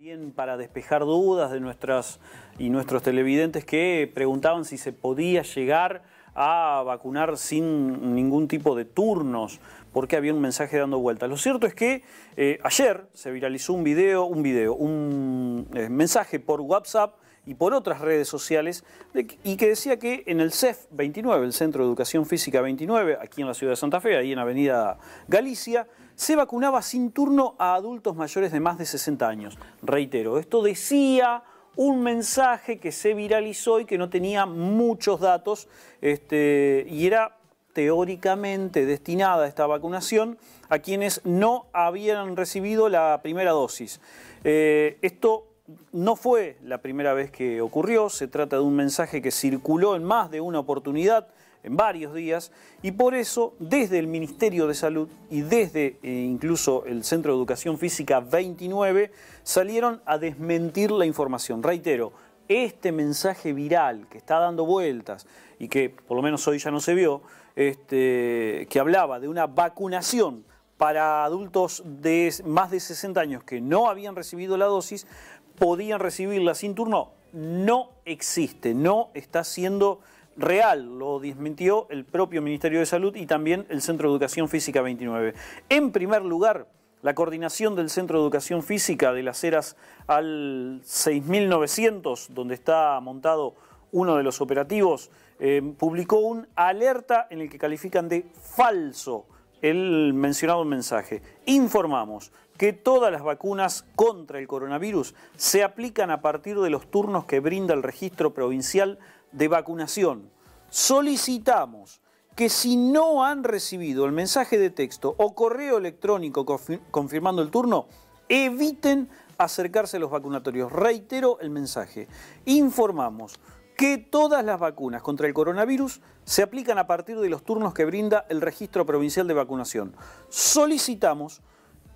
Bien, para despejar dudas de nuestras y nuestros televidentes que preguntaban si se podía llegar a vacunar sin ningún tipo de turnos, porque había un mensaje dando vueltas. Lo cierto es que eh, ayer se viralizó un video, un video, un eh, mensaje por WhatsApp y por otras redes sociales, y que decía que en el CEF 29, el Centro de Educación Física 29, aquí en la ciudad de Santa Fe, ahí en Avenida Galicia, se vacunaba sin turno a adultos mayores de más de 60 años. Reitero, esto decía un mensaje que se viralizó y que no tenía muchos datos, este, y era teóricamente destinada a esta vacunación a quienes no habían recibido la primera dosis. Eh, esto no fue la primera vez que ocurrió, se trata de un mensaje que circuló en más de una oportunidad, en varios días, y por eso desde el Ministerio de Salud y desde eh, incluso el Centro de Educación Física 29 salieron a desmentir la información. Reitero, este mensaje viral que está dando vueltas y que por lo menos hoy ya no se vio, este, que hablaba de una vacunación para adultos de más de 60 años que no habían recibido la dosis, podían recibirla sin turno no existe, no está siendo real. Lo desmintió el propio Ministerio de Salud y también el Centro de Educación Física 29. En primer lugar, la coordinación del Centro de Educación Física de las Heras al 6900, donde está montado uno de los operativos, eh, publicó un alerta en el que califican de falso el mencionado mensaje. Informamos, que todas las vacunas contra el coronavirus se aplican a partir de los turnos que brinda el registro provincial de vacunación. Solicitamos que si no han recibido el mensaje de texto o correo electrónico confirmando el turno, eviten acercarse a los vacunatorios. Reitero el mensaje. Informamos que todas las vacunas contra el coronavirus se aplican a partir de los turnos que brinda el Registro Provincial de Vacunación. Solicitamos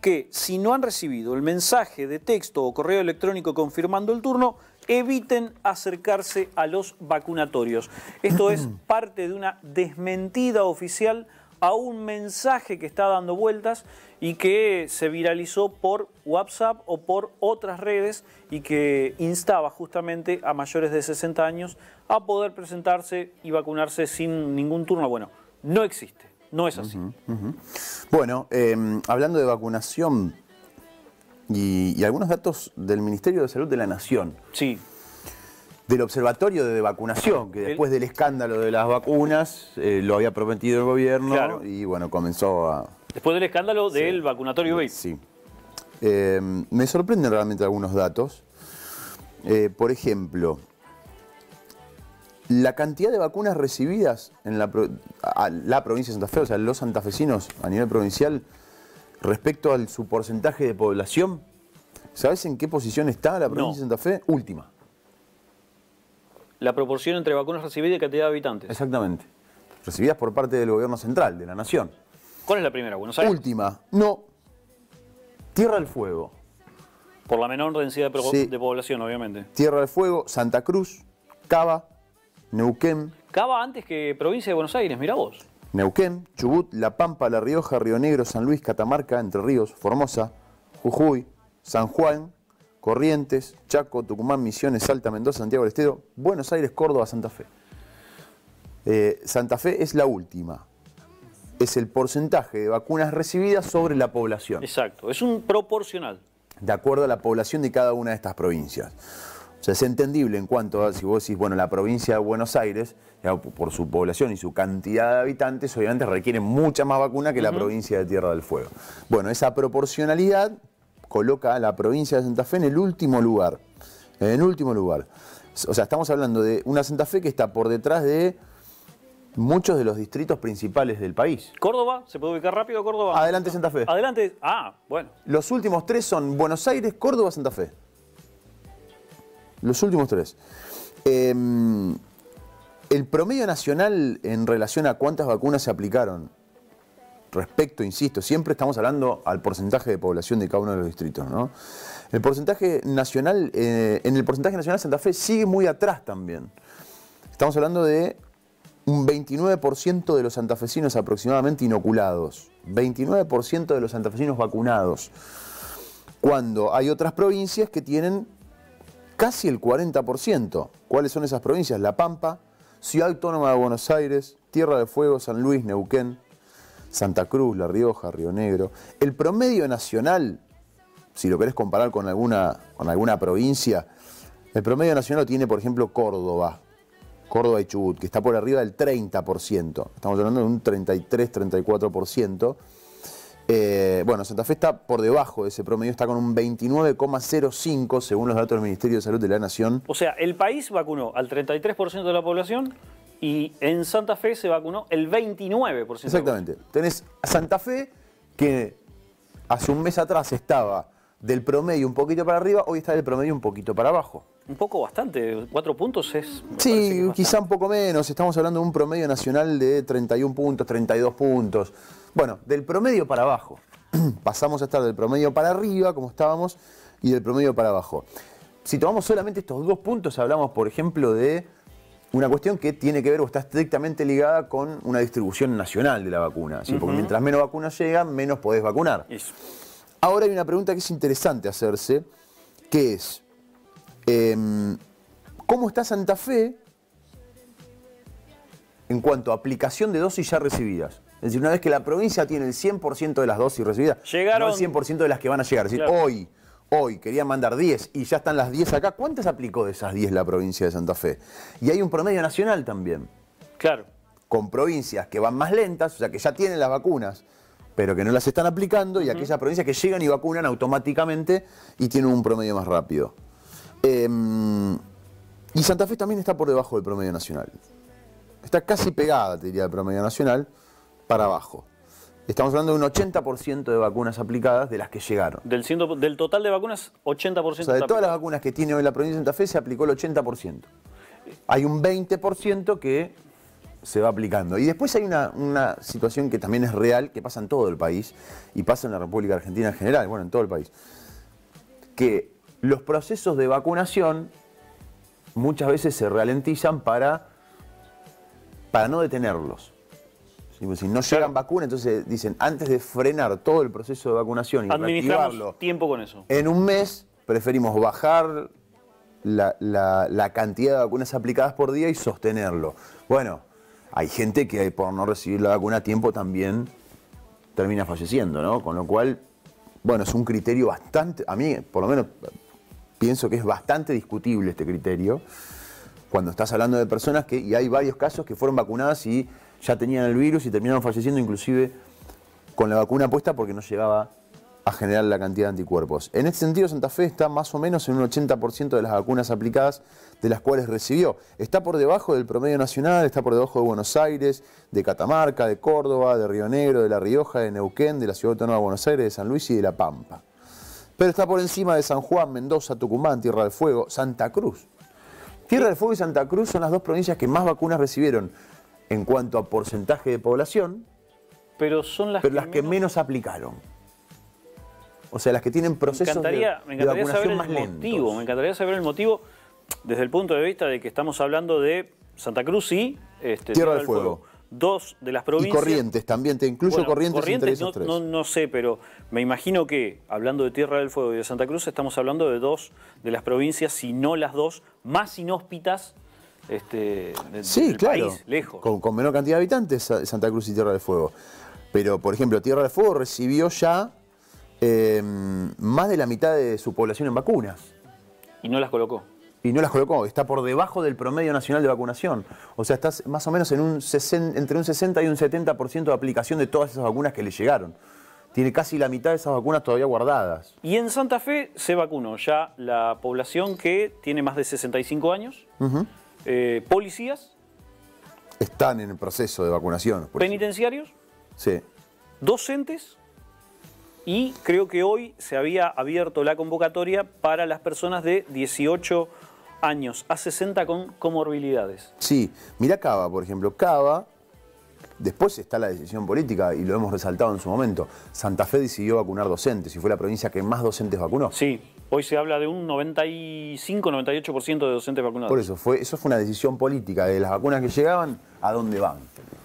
que si no han recibido el mensaje de texto o correo electrónico confirmando el turno, eviten acercarse a los vacunatorios. Esto es parte de una desmentida oficial a un mensaje que está dando vueltas y que se viralizó por WhatsApp o por otras redes y que instaba justamente a mayores de 60 años a poder presentarse y vacunarse sin ningún turno. Bueno, no existe. No es así. Bueno, em, hablando de vacunación y, algunos datos del Ministerio de Salud de la Nación. Sí. Del observatorio de vacunación, que después del escándalo de las vacunas eh, lo había prometido el gobierno y bueno, comenzó a... Después del escándalo del vacunatorio Sí. Em, me sorprenden realmente algunos datos. Eh, por ejemplo, la cantidad de vacunas recibidas en la, provincia de Santa Fe, o sea, los santafesinos a nivel provincial, respecto al su porcentaje de población, ¿sabes en qué posición está la provincia de Santa Fe? Última. La proporción entre vacunas recibidas y cantidad de habitantes. Exactamente. Recibidas por parte del gobierno central, de la nación. ¿Cuál es la primera, Buenos Aires? Última. No. Tierra del Fuego. Por la menor densidad de, de población, obviamente. Tierra del Fuego, Santa Cruz, Cava, Neuquén. Cava antes que provincia de Buenos Aires, mira vos. Neuquén, Chubut, La Pampa, La Rioja, Río Negro, San Luis, Catamarca, Entre Ríos, Formosa, Jujuy, San Juan, Corrientes, Chaco, Tucumán, Misiones, Salta, Mendoza, Santiago del Estero, Buenos Aires, Córdoba, Santa Fe. Eh, Santa Fe es la última. Es el porcentaje de vacunas recibidas sobre la población. Exacto, es un proporcional. De acuerdo a la población de cada una de estas provincias. O sea, es entendible en cuanto a, si vos decís, bueno, la provincia de Buenos Aires, por su población y su cantidad de habitantes, obviamente requiere mucha más vacuna que la provincia de Tierra del Fuego. Bueno, esa proporcionalidad coloca a la provincia de Santa Fe en el último lugar. En el último lugar. O sea, estamos hablando de una Santa Fe que está por detrás de muchos de los distritos principales del país. ¿Córdoba? ¿Se puede ubicar rápido Córdoba? Adelante Santa Fe. Adelante. Ah, bueno. Los últimos tres son Buenos Aires, Córdoba, Santa Fe. Los últimos tres. Em, el promedio nacional en relación a cuántas vacunas se aplicaron, respecto, insisto, siempre estamos hablando al porcentaje de población de cada uno de los distritos, ¿no? El porcentaje nacional, eh, en el porcentaje nacional Santa Fe sigue muy atrás también. Estamos hablando de un 29% de los santafesinos aproximadamente inoculados, 29% de los santafesinos vacunados, cuando hay otras provincias que tienen casi el 40%. ¿Cuáles son esas provincias? La Pampa, Ciudad Autónoma de Buenos Aires, Tierra de Fuego, San Luis, Neuquén, Santa Cruz, La Rioja, Río Negro. El promedio nacional, si lo querés comparar con alguna, con alguna provincia, el promedio nacional lo tiene, por ejemplo, Córdoba. Córdoba y Chubut, que está por arriba del 30%. Estamos hablando de un 33-34%. Eh, bueno, Santa Fe está por debajo de ese promedio, está con un 29,05 según los datos del Ministerio de Salud de la Nación. O sea, el país vacunó al 33% de la población y en Santa Fe se vacunó el 29%. Exactamente. Tenés a Santa Fe que hace un mes atrás estaba del promedio un poquito para arriba, hoy está del promedio un poquito para abajo. Un poco bastante, cuatro puntos es... Sí, quizá un poco menos, estamos hablando de un promedio nacional de 31 puntos, 32 puntos. Bueno, del promedio para abajo. Pasamos a estar del promedio para arriba, como estábamos, y del promedio para abajo. Si tomamos solamente estos dos puntos, hablamos, por ejemplo, de una cuestión que tiene que ver o está estrictamente ligada con una distribución nacional de la vacuna. Porque mientras menos vacunas llegan, menos podés vacunar. Ahora hay una pregunta que es interesante hacerse, que es, em, ¿cómo está Santa Fe en cuanto a aplicación de dosis ya recibidas? Es decir, una vez que la provincia tiene el 100% de las dosis recibidas, Llegaron... el 100% de las que van a llegar. decir, hoy, hoy querían mandar 10 y ya están las 10 acá. ¿Cuántas aplicó de esas 10 la provincia de Santa Fe? Y hay un promedio nacional también. Claro. Con provincias que van más lentas, o sea, que ya tienen las vacunas, pero que no las están aplicando, y aquellas provincias que llegan y vacunan automáticamente y tienen un promedio más rápido. Em, y Santa Fe también está por debajo del promedio nacional. Está casi pegada, diría, al promedio nacional para abajo. Estamos hablando de un 80% de vacunas aplicadas de las que llegaron. Del, total de vacunas, 80%. O sea, de todas las vacunas que tiene hoy la provincia de Santa Fe se aplicó el 80%. Hay un 20% que se va aplicando. Y después hay una, una, situación que también es real, que pasa en todo el país y pasa en la República Argentina en general, bueno, en todo el país, que los procesos de vacunación muchas veces se ralentizan para, para no detenerlos. Pues si no llegan vacunas, entonces dicen, antes de frenar todo el proceso de vacunación y Administramos tiempo con eso. En un mes preferimos bajar la, la, cantidad de vacunas aplicadas por día y sostenerlo. Bueno, hay gente que por no recibir la vacuna a tiempo también termina falleciendo, ¿no? Con lo cual, bueno, es un criterio bastante, a mí por lo menos pienso que es bastante discutible este criterio, cuando estás hablando de personas que, y hay varios casos que fueron vacunadas y ya tenían el virus y terminaron falleciendo inclusive con la vacuna puesta porque no llegaba a generar la cantidad de anticuerpos. En este sentido, Santa Fe está más o menos en un 80% de las vacunas aplicadas de las cuales recibió. Está por debajo del promedio nacional, está por debajo de Buenos Aires, de Catamarca, de Córdoba, de Río Negro, de La Rioja, de Neuquén, de la Ciudad Autónoma de Buenos Aires, de San Luis y de La Pampa. Pero está por encima de San Juan, Mendoza, Tucumán, Tierra del Fuego, Santa Cruz. Tierra del Fuego y Santa Cruz son las dos provincias que más vacunas recibieron en cuanto a porcentaje de población, pero son las, que, menos... aplicaron. O sea, las que tienen procesos me encantaría, de, me encantaría saber el más motivo, lentos. Me encantaría saber el motivo desde el punto de vista de que estamos hablando de Santa Cruz y este, Tierra, del, Fuego. Dos de las provincias. Y Corrientes también, te incluyo Corrientes, entre no, sé, pero me imagino que hablando de Tierra del Fuego y de Santa Cruz, estamos hablando de dos de las provincias, si no las dos, más inhóspitas este, sí, claro, lejos. Con, menor cantidad de habitantes, Santa Cruz y Tierra del Fuego. Pero, por ejemplo, Tierra del Fuego recibió ya em, más de la mitad de su población en vacunas. Y no las colocó. Y no las colocó, está por debajo del promedio nacional de vacunación. O sea, estás más o menos entre un 60 y un 70% de aplicación de todas esas vacunas que le llegaron tiene casi la mitad de esas vacunas todavía guardadas. Y en Santa Fe se vacunó ya la población que tiene más de 65 años, eh, ¿Policías? Están en el proceso de vacunación. ¿Penitenciarios? Sí. ¿Docentes? Y creo que hoy se había abierto la convocatoria para las personas de 18 años a 60 con comorbilidades. Sí, mira Cava, por ejemplo. Cava, después está la decisión política y lo hemos resaltado en su momento. Santa Fe decidió vacunar docentes y fue la provincia que más docentes vacunó. Sí, Hoy se habla de un 95-98% de docentes vacunados. Por eso, fue, eso fue una decisión política, de las vacunas que llegaban, ¿a dónde van?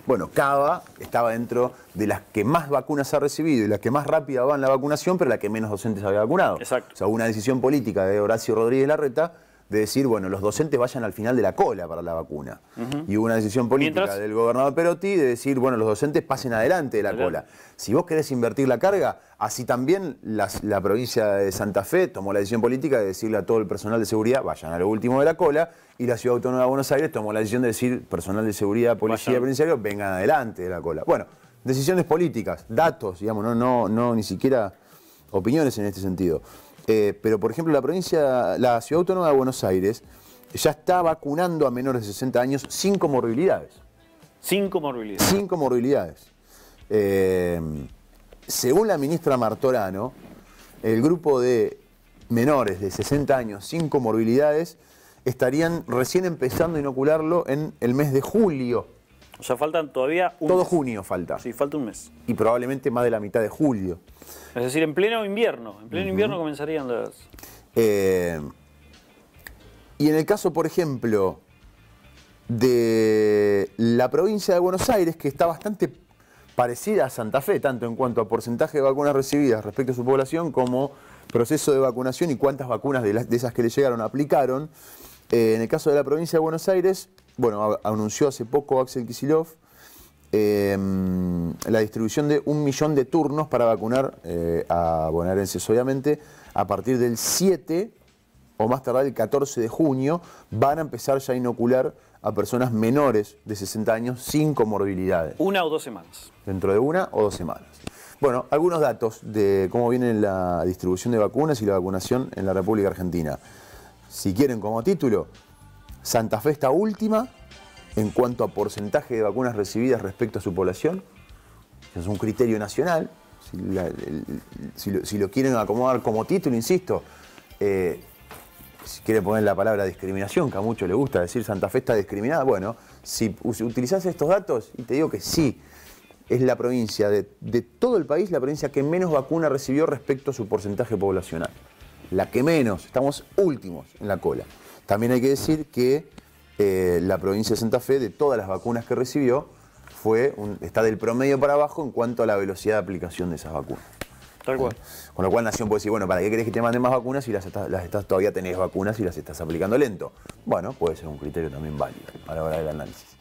Bueno, Cava estaba dentro de las que más vacunas ha recibido y las que más rápida van la vacunación, pero la que menos docentes había vacunado. Exacto. O sea, una decisión política de Horacio Rodríguez Larreta de decir, bueno, los docentes vayan al final de la cola para la vacuna. Y hubo una decisión política del gobernador Perotti de decir, bueno, los docentes pasen adelante de la cola. Si vos querés invertir la carga, así también la provincia de Santa Fe tomó la decisión política de decirle a todo el personal de seguridad, vayan a lo último de la cola, y la Ciudad Autónoma de Buenos Aires tomó la decisión de decir, personal de seguridad, policía, provincial vengan adelante de la cola. Bueno, decisiones políticas, datos, digamos, no, no, no ni siquiera opiniones en este sentido. Eh, pero, por ejemplo, la provincia, la ciudad autónoma de Buenos Aires ya está vacunando a menores de 60 años sin comorbilidades. Sin comorbilidades. Sin comorbilidades. Eh, según la ministra Martorano, el grupo de menores de 60 años sin comorbilidades estarían recién empezando a inocularlo en el mes de julio. O sea, faltan todavía un Todo junio falta. Sí, falta un mes. Y probablemente más de la mitad de julio. Es decir, en pleno invierno. En pleno invierno comenzarían las... Eh, y en el caso, por ejemplo, de la provincia de Buenos Aires, que está bastante parecida a Santa Fe, tanto en cuanto a porcentaje de vacunas recibidas respecto a su población, como proceso de vacunación y cuántas vacunas de, las, de esas que le llegaron aplicaron. Eh, en el caso de la provincia de Buenos Aires, bueno, anunció hace poco Axel Kisilov em, la distribución de un millón de turnos para vacunar eh, a bonaerenses, obviamente, a partir del 7 o más tarde, el 14 de junio, van a empezar ya a inocular a personas menores de 60 años sin comorbilidades. Una o dos semanas. Dentro de una o dos semanas. Bueno, algunos datos de cómo viene la distribución de vacunas y la vacunación en la República Argentina. Si quieren como título, Santa Fe está última en cuanto a porcentaje de vacunas recibidas respecto a su población. Es un criterio nacional. Si, lo, quieren acomodar como título, insisto, eh, si quieren poner la palabra discriminación, que a muchos le gusta decir Santa Fe está discriminada, bueno, si utilizás estos datos, y te digo que sí, es la provincia de, de todo el país, la provincia que menos vacuna recibió respecto a su porcentaje poblacional la que menos, estamos últimos en la cola. También hay que decir que eh, la provincia de Santa Fe, de todas las vacunas que recibió, fue está del promedio para abajo en cuanto a la velocidad de aplicación de esas vacunas. Tal cual. Eh, con lo cual Nación puede decir, bueno, ¿para qué querés que te manden más vacunas si las, todavía tenés vacunas y las estás aplicando lento? Bueno, puede ser un criterio también válido a la hora del análisis.